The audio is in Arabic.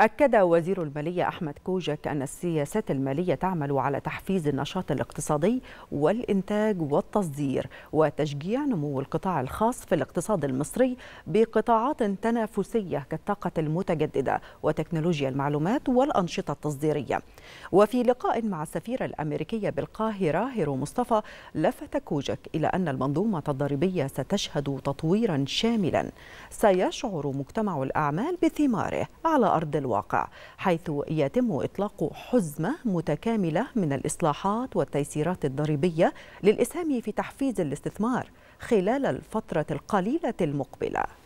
أكد وزير المالية أحمد كوجك أن السياسات المالية تعمل على تحفيز النشاط الاقتصادي والإنتاج والتصدير وتشجيع نمو القطاع الخاص في الاقتصاد المصري بقطاعات تنافسية كالطاقة المتجددة وتكنولوجيا المعلومات والأنشطة التصديرية وفي لقاء مع السفيرة الأمريكية بالقاهرة هيرو مصطفى لفت كوجك إلى أن المنظومة الضريبية ستشهد تطويرا شاملا سيشعر مجتمع الأعمال بثماره على أرض الواقع الواقع حيث يتم إطلاق حزمة متكاملة من الإصلاحات والتيسيرات الضريبية للإسهام في تحفيز الاستثمار خلال الفترة القليلة المقبلة